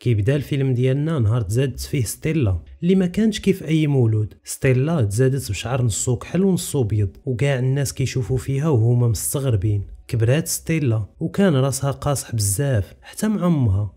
كيبدا الفيلم ديالنا نهار تزادت فيه ستيلا اللي ما كانش كيف اي مولود ستيلا تزادت بشعر نصو كحل ونصو بيض وكاع الناس كيشوفوا فيها وهما مستغربين كبرات ستيلا وكان راسها قاصح بزاف حتى مع امها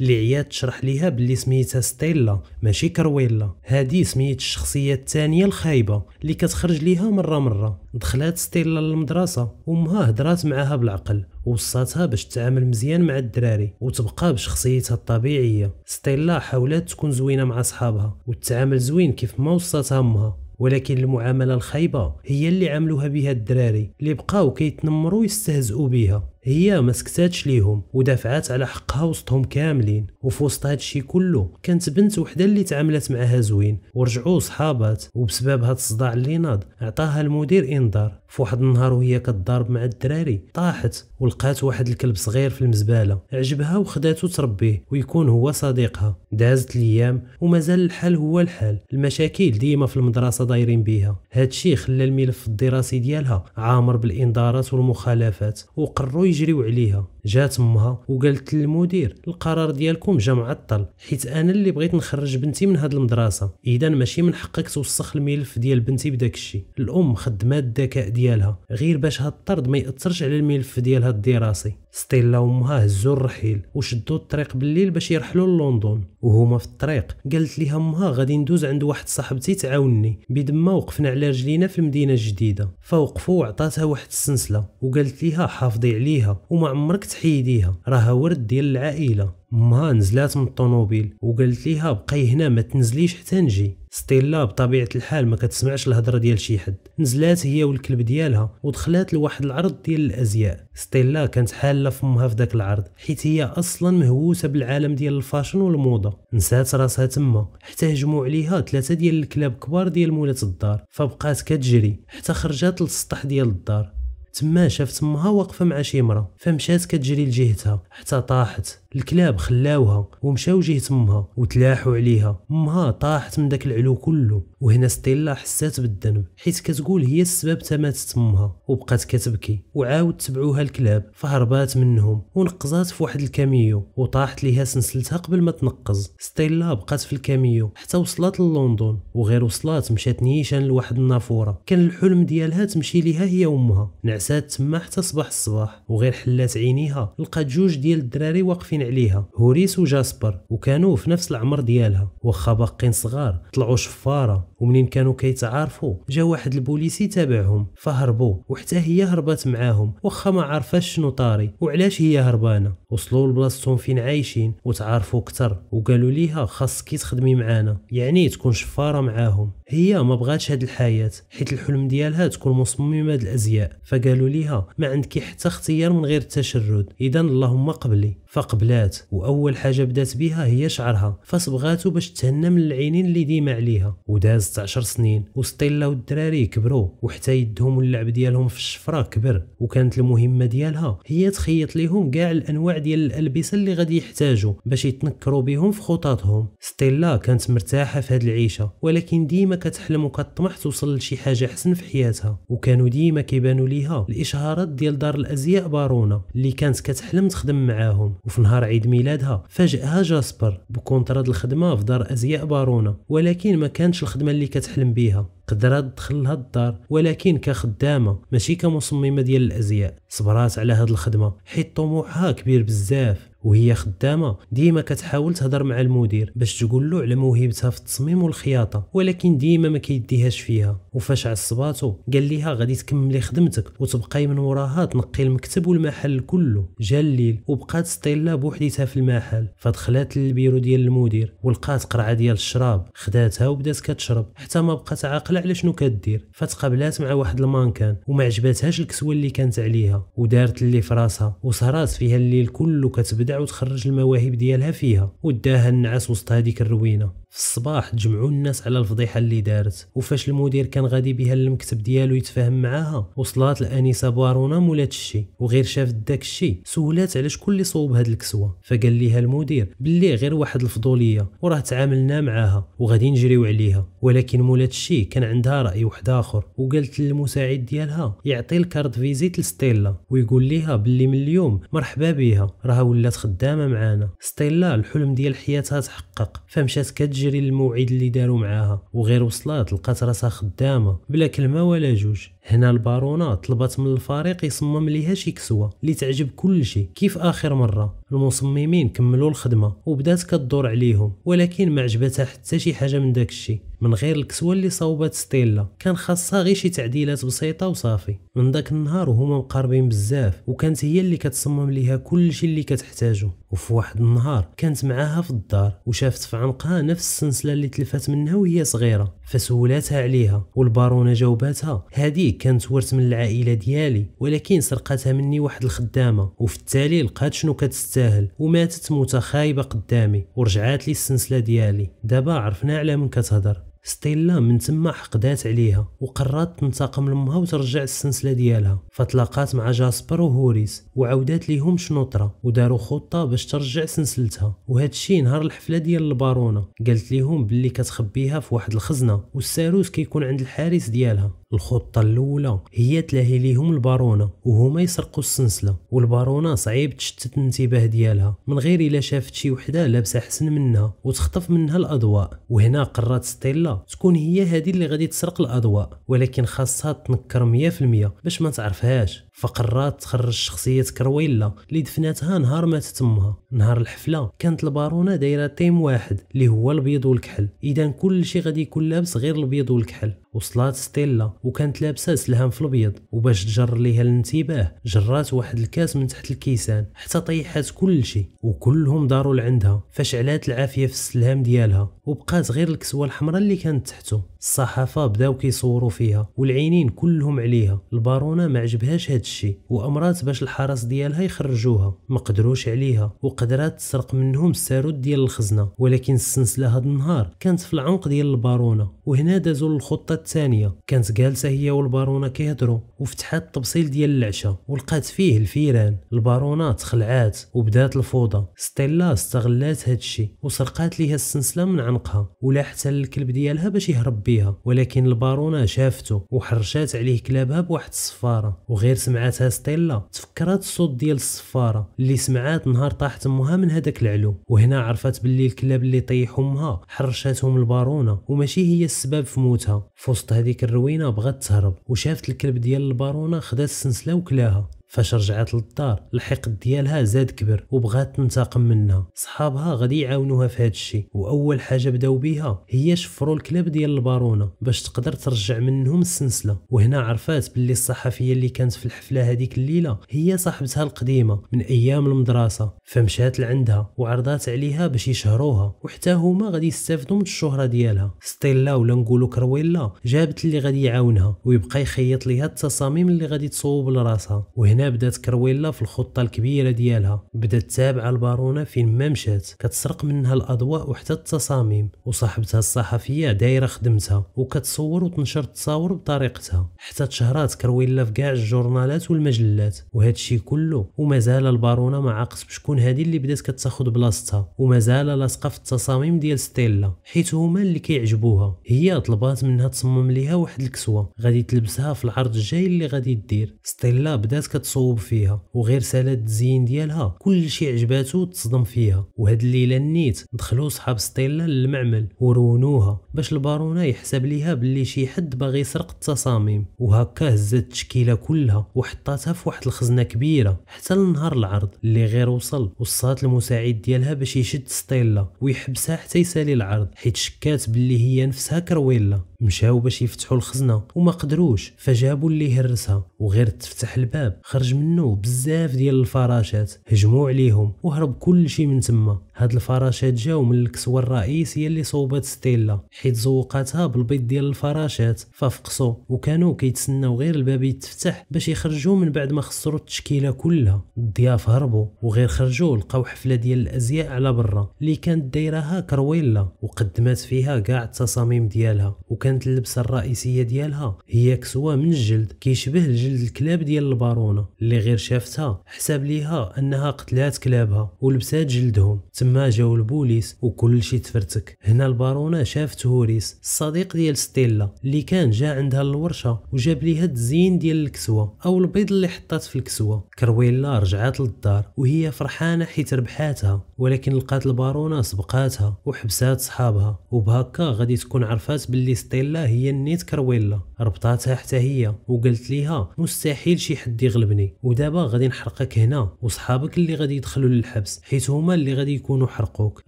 اللي عيات تشرح ليها باللي سميتها ستيلا ماشي كرويلا هادي سميت الشخصية الثانية الخايبة اللي كتخرج ليها مرة مرة دخلات ستيلا للمدرسة وامها هدرات معاها بالعقل وصاتها باش تتعامل مزيان مع الدراري وتبقى بشخصيتها الطبيعيه ستيلا حاولت تكون زوينه مع صحابها وتتعامل زوين كيف ما وصاتها امها ولكن المعاملة الخايبة هي اللي عملوها بها الدراري اللي بقاو كيتنمروا يستهزئوا بها هي ما سكتاتش ليهم ودافعات على حقها وسطهم كاملين وفي وسط هادشي كله كانت بنت وحده اللي تعاملت معها زوين ورجعوا صحابات وبسبب هاد الصداع اللي ناض عطاها المدير انذار فواحد النهار وهي كتضارب مع الدراري طاحت ولقات واحد الكلب صغير في المزباله عجبها وخداتو تربيه ويكون هو صديقها دازت الايام ومازال الحال هو الحال المشاكل ديما في المدرسه دايرين بيها هادشي خلى الملف الدراسي ديالها عامر بالانذارات والمخالفات وقرروا يجريو عليها جات امها وقالت للمدير القرار ديالكم جا معطل حيت انا اللي بغيت نخرج بنتي من هاد المدرسه اذا ماشي من حقك توسخ الملف ديال بنتي بداك الشيء الام خدمات الذكاء ديالها غير باش هاد الطرد ما ياثرش على الملف ديالها الدراسي ستيلا وامها هزوا الرحيل وشدوا الطريق بالليل باش يرحلوا لندن وهما في الطريق قالت ليها امها غادي ندوز عند واحد صاحبتي تعاونني ما وقفنا على رجلينا في المدينه الجديده فوقفوا وعطاتها واحد السنسله وقالت ليها حافظي عليها وما عمرك تحيديها راها ورد ديال العائله مها نزلات من الطوموبيل وقالت ليها بقاي هنا ما تنزليش حتى نجي ستيلا بطبيعه الحال ما كتسمعش الهضره ديال شي حد نزلات هي والكلب ديالها ودخلات لواحد العرض ديال الازياء ستيلا كانت حاله فمها في ذاك العرض حيت هي اصلا مهووسه بالعالم ديال الفاشن والموضه نسات راسها تما حتى هجموا عليها ثلاثه ديال الكلاب كبار ديال مولات الدار فبقات كتجري حتى خرجات للسطح ديال الدار تما شافت امها واقفه مع شي مرا فمشات كتجري لجهتها حتى طاحت الكلاب خلاوها ومشاو جهه امها وتلاحوا عليها امها طاحت من داك العلو كله وهنا ستيلا حسات بالذنب حيت كتقول هي السبب تماتت امها وبقات كتبكي وعاود تبعوها الكلاب فهربات منهم ونقزات في واحد الكاميو وطاحت ليها سلسلتها قبل ما تنقز ستيلا بقات في الكاميو حتى وصلت للندن وغير وصلات مشات نيشان لواحد النافوره كان الحلم ديالها تمشي ليها هي وامها نعسات تما حتى صباح الصباح وغير حلات عينيها لقات جوج ديال الدراري واقفين عليها هوريس وجاسبر وكانوا في نفس العمر ديالها واخا باقين صغار طلعوا شفاره ومنين كانوا كيتعارفوا جا واحد البوليسي تابعهم فهربوا وحتى هي هربت معاهم واخا ما عارفاش شنو طاري وعلاش هي هربانه وصلوا لبلاصتهم فين عايشين وتعارفوا كتر وقالوا ليها خاصك تخدمي معانا يعني تكون شفاره معاهم هي ما بغاتش هاد الحياه حيت الحلم ديالها تكون مصممه الازياء فقالوا ليها ما عندك حتى اختيار من غير التشرد اذا اللهم قبلي فقبلات واول حاجه بدات بها هي شعرها فصبغاتو باش تهنى من العينين اللي ديما عليها ودازت عشر سنين وستيلا والدراري كبروا وحتى يدهم واللعب ديالهم في الشفره كبر وكانت المهمه ديالها هي تخيط ليهم كاع الانواع ديال الالبسه اللي غادي يحتاجوا باش يتنكروا بهم في خططهم ستيلا كانت مرتاحه في هاد العيشه ولكن ديما كتحلم وكتطمح توصل لشي حاجه احسن في حياتها وكانوا ديما كيبانوا ليها الاشهارات ديال دار الازياء بارونا اللي كانت كتحلم تخدم معاهم وفي نهار عيد ميلادها فاجئها جاسبر بكونتراد الخدمه في دار ازياء بارونا ولكن ما كانتش الخدمه اللي كتحلم بيها قدرات تدخل لها الدار ولكن كخدامه ماشي كمصممه ديال الازياء صبرات على هاد الخدمه حيت طموحها كبير بزاف وهي خدامه ديما كتحاول تهضر مع المدير باش تقول له على موهبتها في التصميم والخياطه ولكن ديما ما كيديهاش فيها وفاش عصباتو قال ليها غادي تكملي خدمتك وتبقاي من وراها تنقي المكتب والمحل كله جا الليل وبقات ستيلا بوحديتها في المحل فدخلات للبيرو ديال المدير ولقات قرعه ديال الشراب خداتها وبدات كتشرب حتى ما بقات عاقله عاقله على شنو كدير فتقابلات مع واحد المانكان وما عجباتهاش الكسوه اللي كانت عليها ودارت اللي في راسها وسهرات فيها الليل كله كتبدع وتخرج المواهب ديالها فيها وداها النعاس وسط هذيك الروينه في الصباح تجمعوا الناس على الفضيحه اللي دارت وفاش المدير كان غادي بها للمكتب ديالو يتفاهم معاها وصلات الانسه بارونا مولات الشي وغير شافت داك الشي سولات على شكون اللي صوب هاد الكسوه فقال ليها المدير باللي غير واحد الفضوليه وراه تعاملنا معاها وغادي نجريو عليها ولكن مولات الشي كان عندها راي واحد اخر وقالت للمساعد ديالها يعطي الكارت فيزيت لستيلا ويقول ليها باللي من اليوم مرحبا بها راها ولات خدامه معانا ستيلا الحلم ديال حياتها تحقق فمشات كتجري للموعد اللي داروا معاها وغير وصلات لقات راسها خدامه بلا كلمه ولا جوج هنا البارونة طلبت من الفريق يصمم ليها شي كسوة اللي تعجب كلشي كيف آخر مرة المصممين كملوا الخدمة وبدات كدور عليهم ولكن ما عجبتها حتى شي حاجة من داك الشي من غير الكسوة اللي صوبت ستيلا كان خاصها غير شي تعديلات بسيطة وصافي من داك النهار وهما مقربين بزاف وكانت هي اللي كتصمم ليها كلشي اللي كتحتاجه وفي واحد النهار كانت معاها في الدار وشافت في عنقها نفس السلسلة اللي تلفات منها وهي صغيرة فسولاتها عليها والبارونة جاوباتها هذه كانت ورث من العائلة ديالي ولكن سرقتها مني واحد الخدامة وفي التالي لقات شنو كتستاهل وماتت متخايبة قدامي ورجعات لي السلسلة ديالي دابا عرفنا على من كتهضر ستيلا من تما حقدات عليها وقررت تنتقم لامها وترجع السلسله ديالها فتلاقات مع جاسبر وهوريس وعودات ليهم شنوطره وداروا خطه باش ترجع سلسلتها وهادشي نهار الحفله ديال البارونه قالت ليهم باللي كتخبيها في واحد الخزنه والساروس كيكون عند الحارس ديالها الخطة الأولى هي تلاهي ليهم البارونة وهما يسرقوا السنسلة والبارونة صعيب تشتت الانتباه ديالها من غير إلا شافت شي وحدة لابسة حسن منها وتخطف منها الأضواء وهنا قررت ستيلا تكون هي هذه اللي غادي تسرق الأضواء ولكن خاصها تنكر 100% باش ما تعرفهاش فقرات تخرج شخصية كرويلا اللي دفناتها نهار ماتت تمها نهار الحفلة كانت البارونة دايرة تيم واحد اللي هو البيض والكحل اذا كل شيء غادي يكون لابس غير البيض والكحل وصلات ستيلا وكانت لابسه سلهام في البيض وباش تجر ليها الانتباه جرات واحد الكاس من تحت الكيسان حتى طيحات كل شيء وكلهم داروا لعندها فشعلات العافيه في السلهام ديالها وبقات غير الكسوه الحمراء اللي كانت تحته الصحافه بداو كيصوروا فيها والعينين كلهم عليها البارونه ما عجبهاش هاد الشي وامرات باش الحرس ديالها يخرجوها ما قدروش عليها وقدرات تسرق منهم السارود ديال الخزنه ولكن السنسلة هاد النهار كانت في العنق ديال البارونه وهنا دازوا للخطه الثانيه كانت جالسه هي والبارونه كيهضروا وفتحات التبصيل ديال العشاء ولقات فيه الفيران البارونه تخلعات وبدات الفوضى ستيلا استغلات هاد الشي وسرقات ليها السنسلة من عنقها ولاحت الكلب ديالها باش يهرب بيه بها ولكن البارونة شافته وحرشات عليه كلابها بواحد الصفارة وغير سمعتها ستيلا تفكرات الصوت ديال الصفارة اللي سمعات نهار طاحت امها من هذاك العلو وهنا عرفت باللي الكلاب اللي طيح امها حرشاتهم البارونة وماشي هي السبب في موتها في وسط هذيك الروينة بغات تهرب وشافت الكلب ديال البارونة خدات السنسلة وكلاها فاش رجعت للدار الحقد ديالها زاد كبر وبغات تنتقم منها صحابها غادي يعاونوها في هذا الشيء واول حاجه بداو بها هي شفروا الكلاب ديال البارونه باش تقدر ترجع منهم السلسله وهنا عرفات باللي الصحفيه اللي كانت في الحفله هذيك الليله هي صاحبتها القديمه من ايام المدرسه فمشات لعندها وعرضات عليها باش يشهروها وحتى هما غادي يستافدوا من الشهره ديالها ستيلا ولا نقولوا كرويلا جابت اللي غادي يعاونها ويبقى يخيط ليها التصاميم اللي غادي تصوب لراسها وهنا بدات كرويلا في الخطه الكبيره ديالها بدات تابع البارونه فين ما مشات كتسرق منها الاضواء وحتى التصاميم وصاحبتها الصحفيه دايره خدمتها وكتصور وتنشر التصاور بطريقتها حتى تشهرات كرويلا في كاع الجورنالات والمجلات الشيء كله ومازال البارونه ما عاقش بشكون هادي اللي بدات كتاخذ بلاصتها ومازال لاصقه في التصاميم ديال ستيلا حيت هما اللي كيعجبوها هي طلبات منها تصمم ليها واحد الكسوه غادي تلبسها في العرض الجاي اللي غادي دير ستيلا بدات كتصور صوب فيها وغير سالات التزيين ديالها كل شيء عجباتو تصدم فيها وهاد الليله نيت دخلوا صحاب ستيلا للمعمل ورونوها باش البارونة يحسب ليها بلي شي حد باغي يسرق التصاميم وهكا هزت التشكيلة كلها وحطاتها في واحد الخزنة كبيرة حتى لنهار العرض اللي غير وصل وصات المساعد ديالها باش يشد ستيلا ويحبسها حتى يسالي العرض حيت شكات بلي هي نفسها كرويلا مشاو باش يفتحوا الخزنة وما قدروش فجابوا اللي هرسها وغير تفتح الباب خرج منه بزاف ديال الفراشات هجموا عليهم وهرب كل شيء من تما هاد الفراشات جاو من الكسوة الرئيسية اللي صوبت ستيلا حيت زوقاتها بالبيض ديال الفراشات ففقصوا وكانوا كيتسناو غير الباب يتفتح باش يخرجوا من بعد ما خسروا التشكيله كلها الضياف هربوا وغير خرجوا لقاو حفله ديال الازياء على برا اللي كانت دايرها كرويلا وقدمات فيها كاع التصاميم ديالها وكانت اللبسه الرئيسيه ديالها هي كسوه من الجلد كيشبه الجلد الكلاب ديال البارونه اللي غير شافتها حساب ليها انها قتلات كلابها ولبسات جلدهم تما جاو البوليس وكل شيء تفرتك هنا البارونه شافته هوريس الصديق ديال ستيلا اللي كان جا عندها للورشه وجاب ليها الزين ديال الكسوه او البيض اللي حطات في الكسوه كرويلا رجعات للدار وهي فرحانه حيت ربحاتها ولكن لقات البارونه سبقاتها وحبسات صحابها وبهكا غادي تكون عرفات باللي ستيلا هي نيت كرويلا ربطاتها حتى هي وقالت ليها مستحيل شي حد يغلبني ودابا غادي نحرقك هنا وصحابك اللي غادي يدخلوا للحبس حيت هما اللي غادي يكونوا حرقوك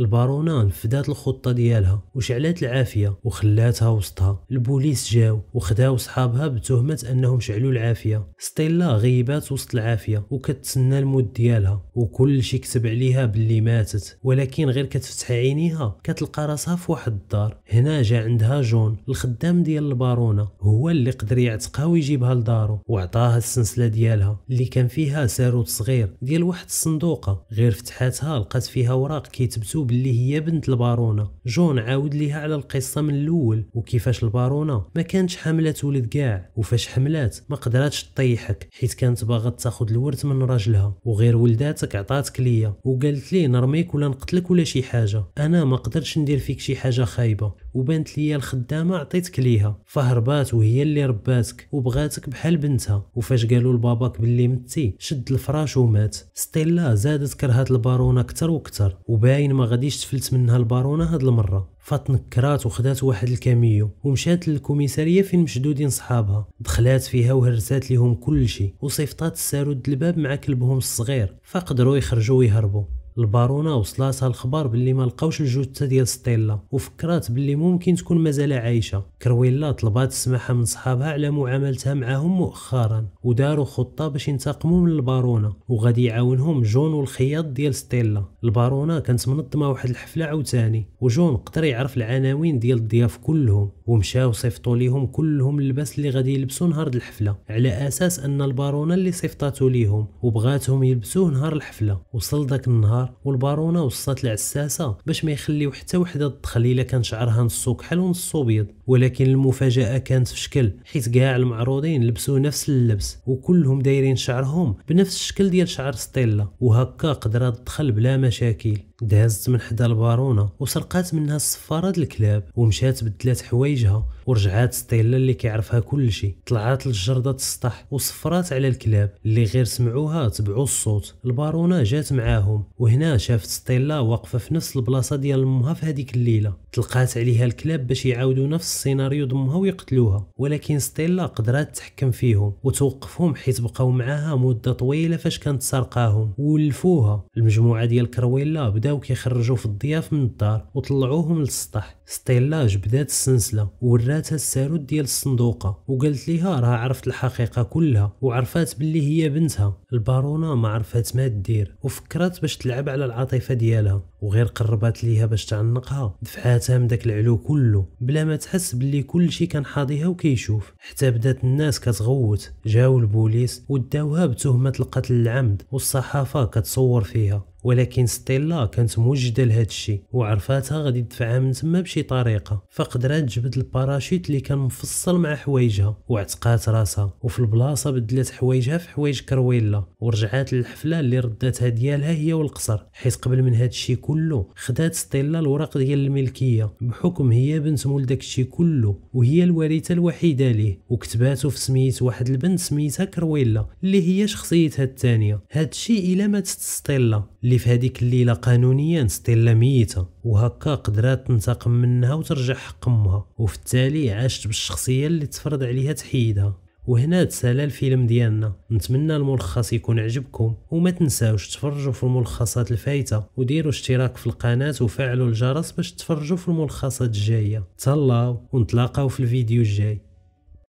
البارونه نفذات الخطه ديالها وشعلات العافيه العافيه وخلاتها وسطها البوليس جاو وخداو صحابها بتهمه انهم شعلوا العافيه ستيلا غيبات وسط العافيه وكتسنى الموت ديالها وكل شي كتب عليها باللي ماتت ولكن غير كتفتح عينيها كتلقى راسها في واحد الدار هنا جا عندها جون الخدام ديال البارونه هو اللي قدر يعتقها ويجيبها لدارو وعطاها السلسله ديالها اللي كان فيها ساروت صغير ديال واحد الصندوقه غير فتحاتها لقات فيها اوراق كيتبتو باللي هي بنت البارونه جون عاود ليها على القصه القصه من الاول وكيفاش البارونه ما كانتش حملات ولد كاع وفاش حملات ما قدراتش تطيحك حيت كانت باغا تاخذ الورث من راجلها وغير ولداتك عطاتك ليا وقالت لي نرميك ولا نقتلك ولا شي حاجه انا ما قدرتش ندير فيك شي حاجه خايبه وبانت ليا الخدامه عطيتك ليها فهربات وهي اللي رباتك وبغاتك بحال بنتها وفاش قالوا لباباك باللي متي شد الفراش ومات ستيلا زادت كرهات البارونه اكثر واكثر وباين ما غاديش تفلت منها البارونه هاد المره فتنكرات وخدات واحد الكاميو ومشات للكوميساريه فين مشدودين صحابها دخلات فيها وهرسات ليهم كلشي وصيفطات السارود الباب مع كلبهم الصغير فقدروا يخرجوا ويهربوا البارونه وصلاتها الخبر باللي ما لقاوش الجثه ديال ستيلا وفكرات باللي ممكن تكون مازال عايشه كرويلا طلبات السماحه من صحابها على معاملتها معاهم مؤخرا وداروا خطه باش ينتقموا من البارونه وغادي يعاونهم جون والخياط ديال ستيلا البارونه كانت منظمه واحد الحفله عاوتاني وجون قدر يعرف العناوين ديال الضياف كلهم ومشاو صيفطوا ليهم كلهم اللباس اللي غادي يلبسوا نهار الحفله على اساس ان البارونه اللي صيفطاتو ليهم وبغاتهم يلبسوه نهار الحفله وصل داك النهار الدار والبارونه وصات العساسه باش ما يخليو حتى وحده تدخل الا كان شعرها نصو كحل ونصو بيض ولكن المفاجاه كانت في شكل حيت كاع المعروضين لبسوا نفس اللبس وكلهم دايرين شعرهم بنفس الشكل ديال شعر ستيلا وهكا قدرات تدخل بلا مشاكل دازت من حدا البارونة وسرقات منها الصفارة الكلاب ومشات بدلات حوايجها ورجعات ستيلا اللي كيعرفها كلشي طلعات للجردة تسطح وصفرات على الكلاب اللي غير سمعوها تبعوا الصوت البارونة جات معاهم وهنا شافت ستيلا واقفة في نفس البلاصة ديال امها في هذيك الليلة تلقات عليها الكلاب باش يعاودوا نفس السيناريو ضمها ويقتلوها ولكن ستيلا قدرات تحكم فيهم وتوقفهم حيت بقاو معاها مده طويله فاش كانت سرقاهم وولفوها المجموعه ديال كرويلا بداو كيخرجوا في الضياف من الدار وطلعوهم للسطح ستيلا جبدات السنسلة وراتها السارود ديال الصندوقه وقالت ليها راه عرفت الحقيقه كلها وعرفات باللي هي بنتها البارونه ما عرفات ما دير وفكرات باش تلعب على العاطفه ديالها وغير قربات ليها باش تعنقها دفعاتها من داك العلو كله بلا ما تحس بلي كلشي كان حاضيها وكيشوف حتى بدات الناس كتغوت جاو البوليس وداوها بتهمه القتل العمد والصحافه كتصور فيها ولكن ستيلا كانت موجده لهذا الشيء وعرفاتها غادي تدفعها من تما بشي طريقه فقدرات جبد الباراشوت اللي كان مفصل مع حوايجها وعتقات راسها وفي البلاصه بدلت حوايجها في حوايج كرويلا ورجعات للحفله اللي رداتها ديالها هي والقصر حيت قبل من هذا الشيء كله خدات ستيلا الوراق ديال الملكيه بحكم هي بنت مول داك الشيء كله وهي الوريثه الوحيده ليه وكتباتو في سميت واحد البنت سميتها كرويلا اللي هي شخصيتها الثانيه هذا الشيء الى ماتت ستيلا اللي في هذيك الليله قانونيا ستيلا ميته وهكا قدرات تنتقم منها وترجع حق امها وفي التالي عاشت بالشخصيه اللي تفرض عليها تحيدها وهنا تسالى الفيلم ديالنا نتمنى الملخص يكون عجبكم وما تنساوش تفرجوا في الملخصات الفايته وديروا اشتراك في القناه وفعلوا الجرس باش تفرجوا في الملخصات الجايه تهلاو ونتلاقاو في الفيديو الجاي